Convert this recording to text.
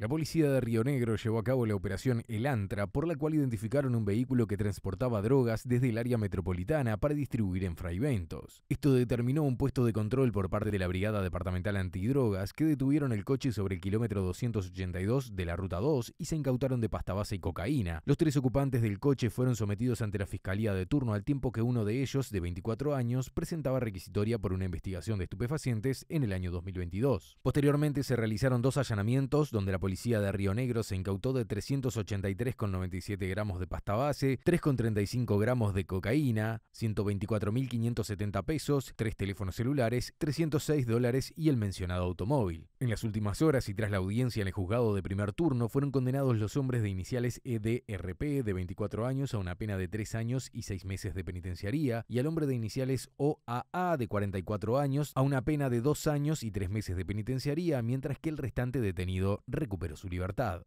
La policía de Río Negro llevó a cabo la operación El Antra, por la cual identificaron un vehículo que transportaba drogas desde el área metropolitana para distribuir en Fraiventos. Esto determinó un puesto de control por parte de la Brigada Departamental Antidrogas, que detuvieron el coche sobre el kilómetro 282 de la Ruta 2 y se incautaron de pasta base y cocaína. Los tres ocupantes del coche fueron sometidos ante la Fiscalía de turno al tiempo que uno de ellos, de 24 años, presentaba requisitoria por una investigación de estupefacientes en el año 2022. Posteriormente se realizaron dos allanamientos donde la policía policía de Río Negro se incautó de 383,97 gramos de pasta base, 3,35 gramos de cocaína, 124.570 pesos, 3 teléfonos celulares, 306 dólares y el mencionado automóvil. En las últimas horas y tras la audiencia en el juzgado de primer turno fueron condenados los hombres de iniciales EDRP de 24 años a una pena de 3 años y 6 meses de penitenciaría y al hombre de iniciales OAA de 44 años a una pena de 2 años y 3 meses de penitenciaría, mientras que el restante detenido recuperó pero su libertad.